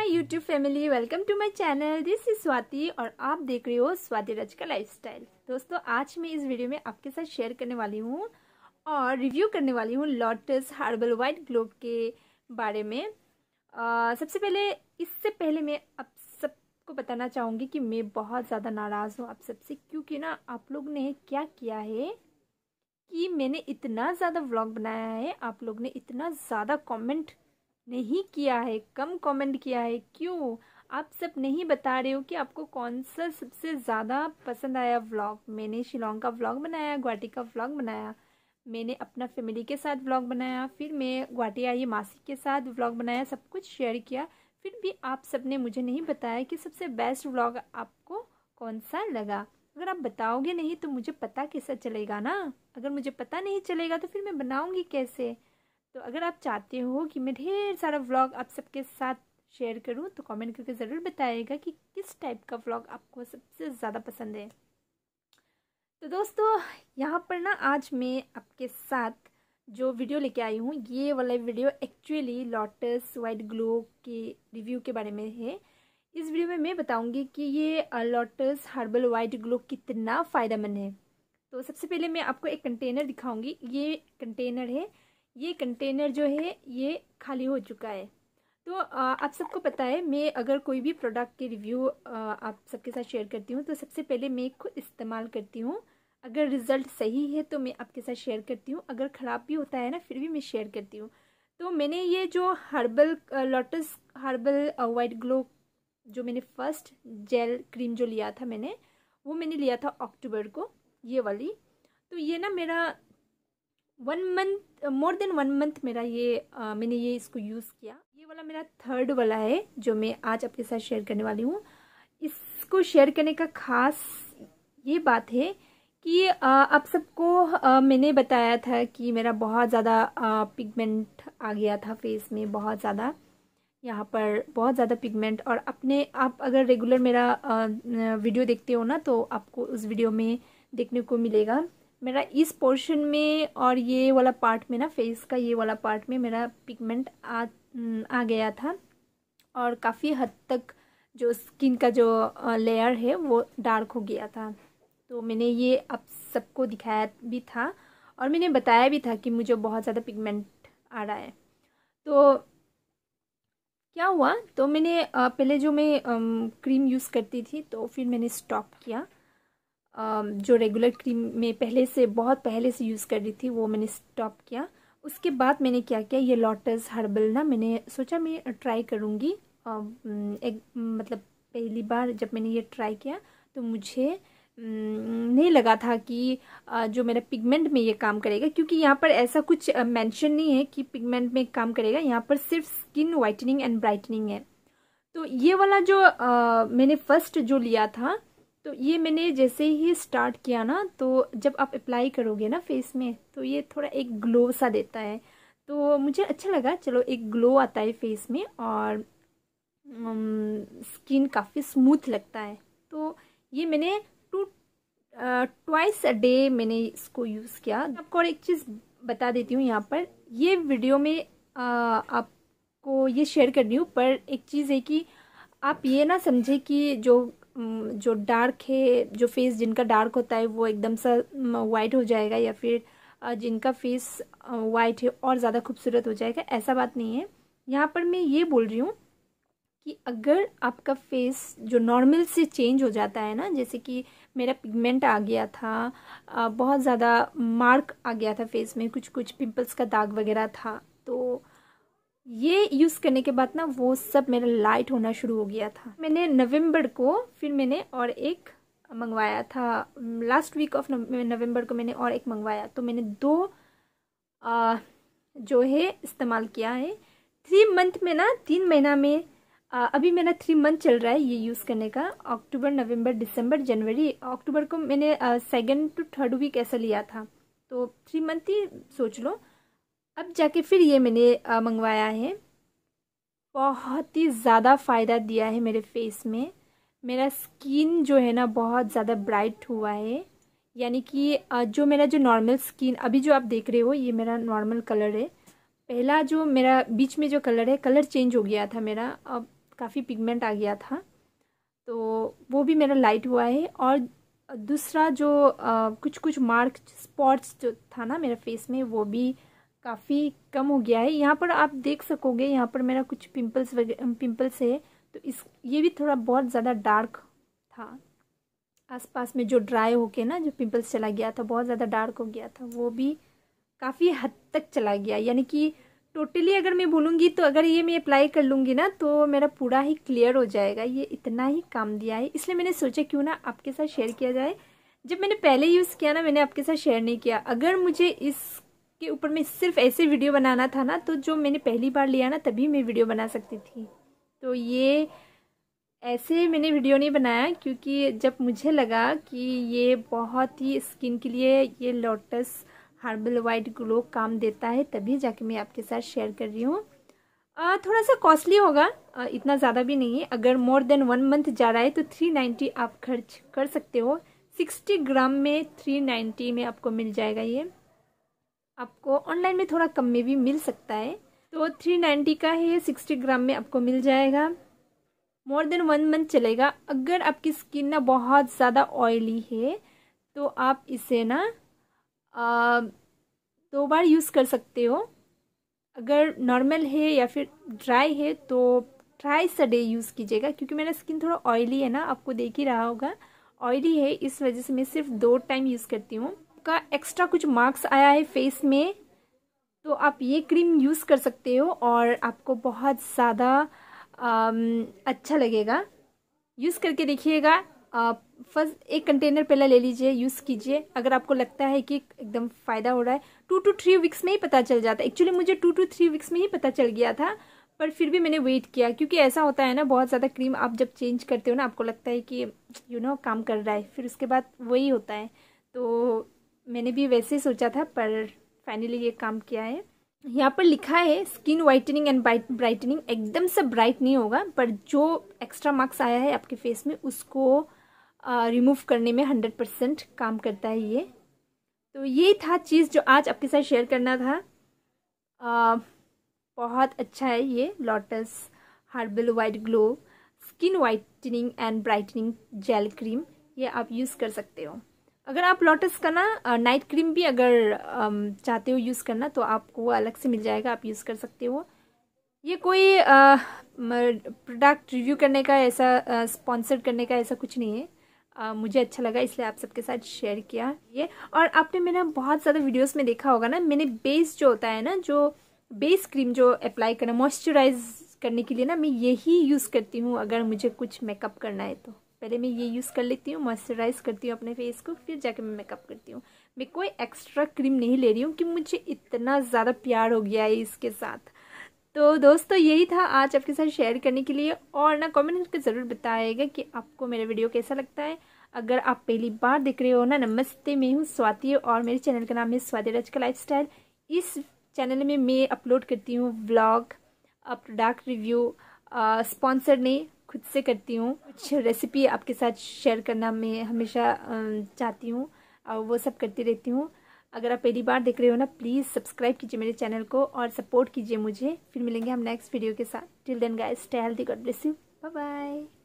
my YouTube family welcome to my channel this is Swati और आप देख रहे हो स्वाति रज का लाइफस्टाइल दोस्तों आज मैं इस वीडियो में आपके साथ शेयर करने वाली हूँ और रिव्यू करने वाली हूँ लॉटस हर्बल वाइट ग्लो के बारे में आ, सबसे पहले इससे पहले मैं आप सबको बताना चाहूँगी कि मैं बहुत ज़्यादा नाराज़ हूँ आप सबसे क्योंकि ना आप लोग ने क्या किया है कि मैंने इतना ज़्यादा व्लॉग बनाया है आप लोग ने इतना ज़्यादा कॉमेंट नहीं किया है कम कमेंट किया है क्यों आप सब नहीं बता रहे हो कि आपको कौन सा सबसे ज़्यादा पसंद आया व्लॉग मैंने शिलोंग का व्लॉग बनाया गुवाहाटी का व्लॉग बनाया मैंने अपना फैमिली के साथ व्लॉग बनाया फिर मैं गुवाहाटी आई मासी के साथ व्लॉग बनाया सब कुछ शेयर किया फिर भी आप सब ने मुझे नहीं बताया कि सबसे बेस्ट व्लॉग आपको कौन सा लगा अगर आप बताओगे नहीं तो मुझे पता कैसा चलेगा ना अगर मुझे पता नहीं चलेगा तो फिर मैं बनाऊँगी कैसे तो अगर आप चाहते हो कि मैं ढेर सारा व्लॉग आप सबके साथ शेयर करूं तो कमेंट करके ज़रूर बताएगा कि किस टाइप का व्लॉग आपको सबसे ज़्यादा पसंद है तो दोस्तों यहाँ पर ना आज मैं आपके साथ जो वीडियो लेके आई हूँ ये वाला video actually Lotus white glow के रिव्यू के बारे में है इस वीडियो में मैं बताऊंगी कि ये लॉटस हर्बल वाइट ग्लो कितना फ़ायदेमंद है तो सबसे पहले मैं आपको एक कंटेनर दिखाऊंगी ये कंटेनर है ये कंटेनर जो है ये खाली हो चुका है तो आप सबको पता है मैं अगर कोई भी प्रोडक्ट के रिव्यू आप सबके साथ शेयर करती हूँ तो सबसे पहले मैं खुद इस्तेमाल करती हूँ अगर रिज़ल्ट सही है तो मैं आपके साथ शेयर करती हूँ अगर ख़राब भी होता है ना फिर भी मैं शेयर करती हूँ तो मैंने ये जो herbal Lotus herbal white glow जो मैंने फर्स्ट जेल क्रीम जो लिया था मैंने वो मैंने लिया था अक्टूबर को ये वाली तो ये ना मेरा one month more than one month मेरा ये uh, मैंने ये इसको यूज़ किया ये वाला मेरा थर्ड वाला है जो मैं आज आपके साथ शेयर करने वाली हूँ इसको शेयर करने का खास ये बात है कि uh, आप सबको uh, मैंने बताया था कि मेरा बहुत ज़्यादा पिगमेंट uh, आ गया था फेस में बहुत ज़्यादा यहाँ पर बहुत ज़्यादा पिगमेंट और अपने आप अगर रेगुलर मेरा वीडियो देखते हो ना तो आपको उस वीडियो में देखने को मिलेगा मेरा इस पोर्शन में और ये वाला पार्ट में ना फेस का ये वाला पार्ट में मेरा पिगमेंट आ आ गया था और काफ़ी हद तक जो स्किन का जो लेयर है वो डार्क हो गया था तो मैंने ये अब सबको दिखाया भी था और मैंने बताया भी था कि मुझे बहुत ज़्यादा पिगमेंट आ रहा है तो क्या हुआ तो मैंने पहले जो मैं क्रीम यूज़ करती थी तो फिर मैंने स्टॉप किया जो रेगुलर क्रीम में पहले से बहुत पहले से यूज़ कर रही थी वो मैंने स्टॉप किया उसके बाद मैंने क्या किया ये लॉटस हर्बल ना मैंने सोचा मैं ट्राई करूँगी एक मतलब पहली बार जब मैंने ये ट्राई किया तो मुझे नहीं लगा था कि जो मेरा पिगमेंट में ये काम करेगा क्योंकि यहाँ पर ऐसा कुछ मेंशन नहीं है कि पिगमेंट में काम करेगा यहाँ पर सिर्फ स्किन वाइटनिंग एंड ब्राइटनिंग है तो ये वाला जो आ, मैंने फर्स्ट जो लिया था तो ये मैंने जैसे ही स्टार्ट किया ना तो जब आप अप्लाई करोगे ना फेस में तो ये थोड़ा एक ग्लो सा देता है तो मुझे अच्छा लगा चलो एक ग्लो आता है फेस में और स्किन काफ़ी स्मूथ लगता है तो ये मैंने टू ट्वाइस अ डे मैंने इसको यूज़ किया आपको और एक चीज़ बता देती हूँ यहाँ पर ये वीडियो में आ, आपको ये शेयर कर रही हूँ पर एक चीज़ है कि आप ये ना समझे कि जो जो डार्क है जो फेस जिनका डार्क होता है वो एकदम सा वाइट हो जाएगा या फिर जिनका फेस वाइट है और ज़्यादा खूबसूरत हो जाएगा ऐसा बात नहीं है यहाँ पर मैं ये बोल रही हूँ कि अगर आपका फेस जो नॉर्मल से चेंज हो जाता है ना जैसे कि मेरा पिगमेंट आ गया था बहुत ज़्यादा मार्क आ गया था फेस में कुछ कुछ पिंपल्स का दाग वगैरह था तो ये यूज़ करने के बाद ना वो सब मेरा लाइट होना शुरू हो गया था मैंने नवंबर को फिर मैंने और एक मंगवाया था लास्ट वीक ऑफ नवंबर को मैंने और एक मंगवाया तो मैंने दो आ, जो है इस्तेमाल किया है थ्री मंथ में ना तीन महीना में आ, अभी मेरा थ्री मंथ चल रहा है ये यूज़ करने का अक्टूबर नवंबर दिसंबर जनवरी अक्टूबर को मैंने सेकेंड टू थर्ड वीक ऐसा लिया था तो थ्री मंथ ही सोच लो अब जाके फिर ये मैंने मंगवाया है बहुत ही ज़्यादा फ़ायदा दिया है मेरे फेस में मेरा स्किन जो है ना बहुत ज़्यादा ब्राइट हुआ है यानी कि जो मेरा जो नॉर्मल स्किन अभी जो आप देख रहे हो ये मेरा नॉर्मल कलर है पहला जो मेरा बीच में जो कलर है कलर चेंज हो गया था मेरा अब काफ़ी पिगमेंट आ गया था तो वो भी मेरा लाइट हुआ है और दूसरा जो आ, कुछ कुछ मार्क स्पॉट्स जो था ना मेरे फेस में वो भी काफ़ी कम हो गया है यहाँ पर आप देख सकोगे यहाँ पर मेरा कुछ पिंपल्स वगैरह पिंपल्स है तो इस ये भी थोड़ा बहुत ज़्यादा डार्क था आसपास में जो ड्राई होके ना जो पिंपल्स चला गया था बहुत ज़्यादा डार्क हो गया था वो भी काफ़ी हद तक चला गया यानी कि टोटली अगर मैं बोलूँगी तो अगर ये मैं अप्लाई कर लूँगी ना तो मेरा पूरा ही क्लियर हो जाएगा ये इतना ही काम दिया है इसलिए मैंने सोचा क्यों ना आपके साथ शेयर किया जाए जब मैंने पहले यूज़ किया ना मैंने आपके साथ शेयर नहीं किया अगर मुझे इस के ऊपर मैं सिर्फ ऐसे वीडियो बनाना था ना तो जो मैंने पहली बार लिया ना तभी मैं वीडियो बना सकती थी तो ये ऐसे मैंने वीडियो नहीं बनाया क्योंकि जब मुझे लगा कि ये बहुत ही स्किन के लिए ये लोटस हर्बल वाइट ग्लो काम देता है तभी जाके मैं आपके साथ शेयर कर रही हूँ थोड़ा सा कॉस्टली होगा आ, इतना ज़्यादा भी नहीं है अगर मोर देन वन मंथ जा रहा है तो थ्री नाइन्टी आप खर्च कर सकते हो सिक्सटी ग्राम में थ्री नाइन्टी में आपको मिल जाएगा ये आपको ऑनलाइन में थोड़ा कम में भी मिल सकता है तो थ्री नाइन्टी का है सिक्सटी ग्राम में आपको मिल जाएगा मोर देन वन मंथ चलेगा अगर आपकी स्किन ना बहुत ज़्यादा ऑयली है तो आप इसे ना आ, दो बार यूज़ कर सकते हो अगर नॉर्मल है या फिर ड्राई है तो ट्राई अ डे यूज़ कीजिएगा क्योंकि मेरा स्किन थोड़ा ऑयली है ना आपको देख ही रहा होगा ऑयली है इस वजह से मैं सिर्फ दो टाइम यूज़ करती हूँ आपका एक्स्ट्रा कुछ मार्क्स आया है फेस में तो आप ये क्रीम यूज़ कर सकते हो और आपको बहुत ज़्यादा अच्छा लगेगा यूज़ करके देखिएगा फर्स्ट एक कंटेनर पहले ले लीजिए यूज़ कीजिए अगर आपको लगता है कि एकदम फ़ायदा हो रहा है टू टू थ्री वीक्स में ही पता चल जाता है एक्चुअली मुझे टू टू थ्री वीक्स में ही पता चल गया था पर फिर भी मैंने वेट किया क्योंकि ऐसा होता है ना बहुत ज़्यादा क्रीम आप जब चेंज करते हो ना आपको लगता है कि यू you नो know, काम कर रहा है फिर उसके बाद वही होता है तो मैंने भी वैसे सोचा था पर फाइनली ये काम किया है यहाँ पर लिखा है स्किन वाइटनिंग एंड ब्राइटनिंग एकदम से ब्राइट नहीं होगा पर जो एक्स्ट्रा मार्क्स आया है आपके फेस में उसको रिमूव करने में हंड्रेड परसेंट काम करता है ये तो ये था चीज़ जो आज आपके साथ शेयर करना था आ, बहुत अच्छा है ये Lotus herbal white glow skin whitening and brightening gel cream ये आप यूज़ कर सकते हो अगर आप लोटस का ना नाइट क्रीम भी अगर चाहते हो यूज़ करना तो आपको वो अलग से मिल जाएगा आप यूज़ कर सकते हो ये कोई प्रोडक्ट रिव्यू करने का ऐसा स्पॉन्सर्ड करने का ऐसा कुछ नहीं है आ, मुझे अच्छा लगा इसलिए आप सबके साथ शेयर किया ये और आपने मेरा बहुत ज़्यादा वीडियोस में देखा होगा ना मैंने बेस जो होता है ना जो बेस क्रीम जो अप्लाई करना मॉइस्चराइज करने के लिए ना मैं यही यूज़ करती हूँ अगर मुझे कुछ मेकअप करना है तो पहले मैं ये यूज़ कर लेती हूँ मॉइस्चराइज़ करती हूँ अपने फेस को फिर जाके मैं मेकअप करती हूँ मैं कोई एक्स्ट्रा क्रीम नहीं ले रही हूँ कि मुझे इतना ज़्यादा प्यार हो गया है इसके साथ तो दोस्तों यही था आज आपके साथ शेयर करने के लिए और ना कमेंट करके ज़रूर बताएगा कि आपको मेरा वीडियो कैसा लगता है अगर आप पहली बार देख रहे हो ना नमस्ते मैं हूँ स्वाति और मेरे चैनल का नाम है स्वाति रज का लाइफ इस चैनल में मैं अपलोड करती हूँ ब्लॉग प्रोडक्ट रिव्यू स्पॉन्सर ने खुद से करती हूँ कुछ रेसिपी आपके साथ शेयर करना मैं हमेशा चाहती हूँ और वो सब करती रहती हूँ अगर आप पहली बार देख रहे हो ना प्लीज़ सब्सक्राइब कीजिए मेरे चैनल को और सपोर्ट कीजिए मुझे फिर मिलेंगे हम नेक्स्ट वीडियो के साथ till then guys stay healthy God bless you bye bye